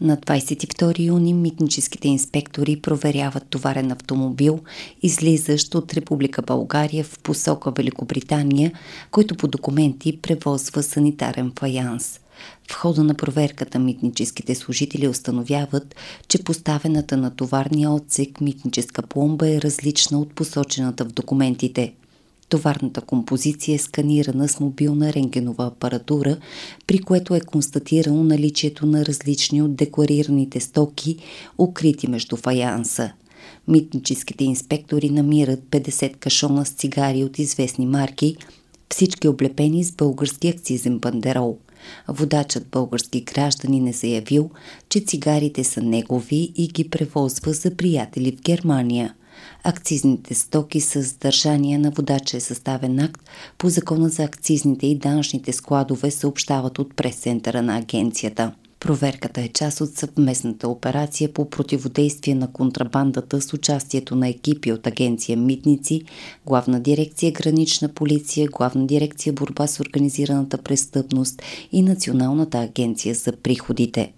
На 22 юни митническите инспектори проверяват товарен автомобил, излизащ от Република България в посока Великобритания, който по документи превозва санитарен фаянс – в хода на проверката митническите служители установяват, че поставената на товарния отсек митническа пломба е различна от посочената в документите – Товарната композиция е сканирана с мобилна рентгенова апаратура, при което е констатирано наличието на различни от декларираните стоки, укрити между фаянса. Митническите инспектори намират 50 кашона с цигари от известни марки, всички облепени с български акцизен бандерол. Водачът български граждани не заявил, че цигарите са негови и ги превозва за приятели в Германия – Акцизните стоки с държание на водача е съставен акт по закона за акцизните и данъчните складове съобщават от прес-центъра на агенцията. Проверката е част от съвместната операция по противодействие на контрабандата с участието на екипи от агенция Митници, Главна дирекция Гранична полиция, Главна дирекция Борба с организираната престъпност и Националната агенция за приходите.